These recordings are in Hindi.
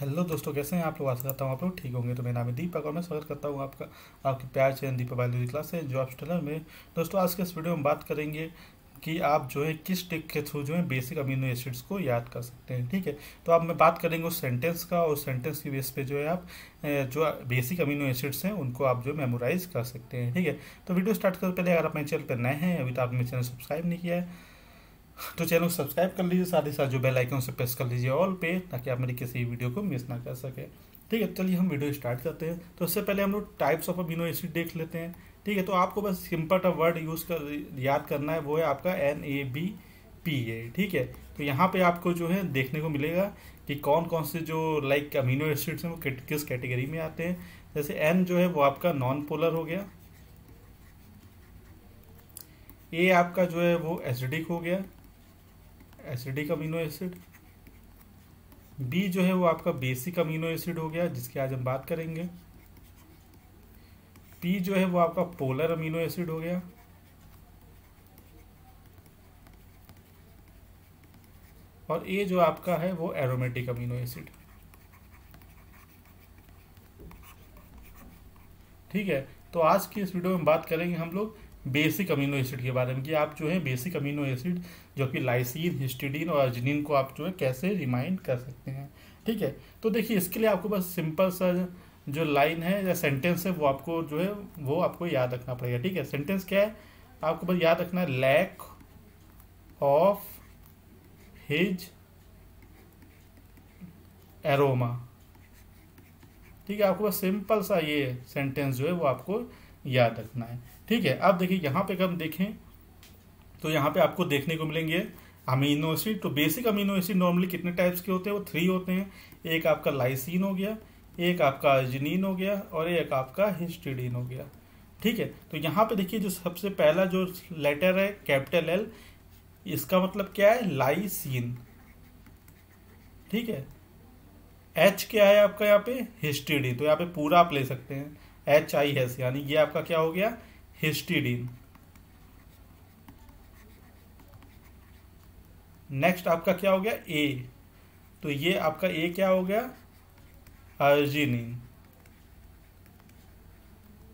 हेलो दोस्तों कैसे हैं आप लोग आशा करता हूँ आप लोग ठीक होंगे तो मेरा नाम है दीपक और मैं स्वागत करता हूँ आपका आपके प्यार चैन दीपक बायोलॉजी क्लास है जो आप स्टेलर में दोस्तों आज के इस वीडियो में बात करेंगे कि आप जो है किस टिक के थ्रू जो है बेसिक अमीनो एसिड्स को याद कर सकते हैं ठीक है तो आप मैं बात करेंगे उस सेंटेंस का और सेंटेंस की बेस पे जो है आप जो बेसिक अमीनो एसिड्स हैं उनको आप जो मेमोराइज कर सकते हैं ठीक है तो वीडियो स्टार्ट कर पहले अगर आप मेरे चैनल पर नए हैं अभी तो आपने मेरे चैनल सब्सक्राइब नहीं किया है तो चैनल को सब्सक्राइब कर लीजिए साथ ही साथ जो बेल आइकन से प्रेस कर लीजिए ऑल पे ताकि आप मेरी किसी वीडियो को मिस ना कर सके ठीक है तो चलिए हम वीडियो स्टार्ट करते हैं तो उससे पहले हम लोग टाइप्स ऑफ अमीनो एसिड देख लेते हैं ठीक है तो आपको बस सिंपल वर्ड यूज कर याद करना है वो है आपका N A B P A ठीक है तो यहाँ पे आपको जो है देखने को मिलेगा कि कौन कौन से जो लाइक अमीनो एसिड्स हैं वो किस कैटेगरी में आते हैं जैसे एन जो है वो आपका नॉन पोलर हो गया ए आपका जो है वो एसिडिक हो गया एसिडिक अमीनो एसिड बी जो है वो आपका बेसिक अमीनो एसिड हो गया जिसकी आज हम बात करेंगे पी जो है वो आपका पोलर अमीनो एसिड हो गया और ए जो आपका है वो एरोमेटिक अमीनो एसिड ठीक है तो आज की इस वीडियो में बात करेंगे हम लोग बेसिक अमीनो एसिड के बारे में कि आप जो है बेसिक अमीनो एसिड जो कि लाइसिन हिस्टिडीन और अर्जिनिन को आप जो है कैसे रिमाइंड कर सकते हैं ठीक है तो देखिए इसके लिए आपको बस सिंपल सा जो लाइन है या सेंटेंस है वो आपको जो है वो आपको याद रखना पड़ेगा ठीक है सेंटेंस क्या है आपको बस याद रखना है लैक ऑफ हिज एरोमा ठीक है आपको बस सिंपल सा ये सेंटेंस जो है वो आपको याद रखना है ठीक है अब देखिए यहाँ पे अगर हम देखें तो यहाँ पे आपको देखने को मिलेंगे अमीनो एसिड तो बेसिक अमीनो एसिड नॉर्मली कितने टाइप्स के होते हैं वो थ्री होते हैं एक आपका लाइसिन हो गया एक आपका अर्जिनिन हो गया और एक आपका हिस्टिडिन हो गया ठीक है तो यहाँ पे देखिए जो सबसे पहला जो लेटर है कैपिटल एल इसका मतलब क्या है लाइसिन ठीक है एच क्या है आपका यहाँ पे हिस्टिडिन तो यहाँ पे पूरा आप ले सकते हैं एच आई एस यानी ये आपका क्या हो गया हिस्टीडीन नेक्स्ट आपका क्या हो गया ए तो ये आपका ए क्या हो गया अर्जिनिन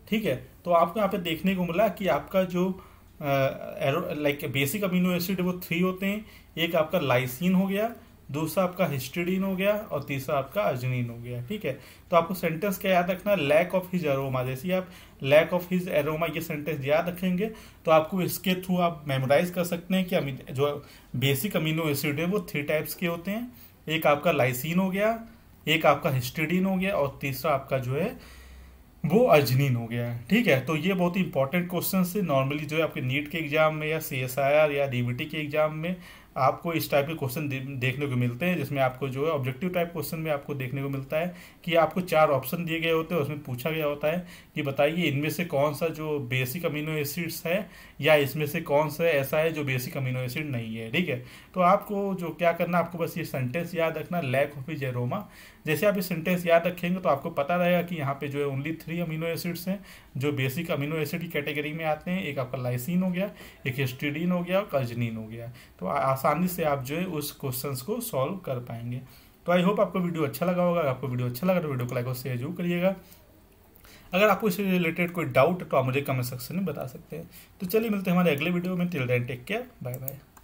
ठीक है तो आपको यहाँ पे देखने को मिला कि आपका जो लाइक बेसिक अमीनो एसिड वो थ्री होते हैं एक आपका लाइसिन हो गया दूसरा आपका हिस्टिडीन हो गया और तीसरा आपका अजनीन हो गया ठीक है तो आपको सेंटेंस क्या याद रखना लैक ऑफ हिज एरोमा जैसे आप लैक ऑफ हिज एरोमा ये सेंटेंस याद रखेंगे तो आपको इसके थ्रू आप मेमोराइज कर सकते हैं कि जो बेसिक अमीनो एसिड है वो थ्री टाइप्स के होते हैं एक आपका लाइसिन हो गया एक आपका हिस्टिडीन हो गया और तीसरा आपका जो है वो अर्जनीन हो गया है ठीक है तो ये बहुत ही इंपॉर्टेंट क्वेश्चन है नॉर्मली जो है आपके नीट के एग्जाम में या सी एस आई आर या डी के एग्जाम में आपको इस टाइप के क्वेश्चन देखने को मिलते हैं जिसमें आपको जो है ऑब्जेक्टिव टाइप क्वेश्चन में आपको देखने को मिलता है कि आपको चार ऑप्शन दिए गए होते हैं उसमें पूछा गया होता है कि बताइए इनमें से कौन सा जो बेसिक अमीनो एसिड्स है या इसमें से कौन सा ऐसा है जो बेसिक अमीनो एसिड नहीं है ठीक है तो आपको जो क्या करना आपको बस ये सेंटेंस याद रखना लैक ऑफ जेरोमा जैसे आप ये सेंटेंस याद रखेंगे तो आपको पता रहेगा कि यहाँ पे जो है ओनली थ्री अमीनो एसिड्स हैं जो बेसिक अमीनो एसिड की कैटेगरी में आते हैं एक आपका लाइसिन हो गया एक हिस्टीडीन हो गया और कर्जनीन हो गया तो आसानी से आप जो है उस क्वेश्चन को सॉल्व कर पाएंगे तो आई होप आपको वीडियो अच्छा लगा होगा आपको वीडियो अच्छा लगा तो वीडियो को लाइक और शेयर जरूर करिएगा अगर आपको इससे रिलेटेड कोई डाउट है तो आप मुझे कमेंट सेक्शन में बता सकते हैं तो चलिए मिलते हैं हमारे अगले वीडियो में till then take care bye bye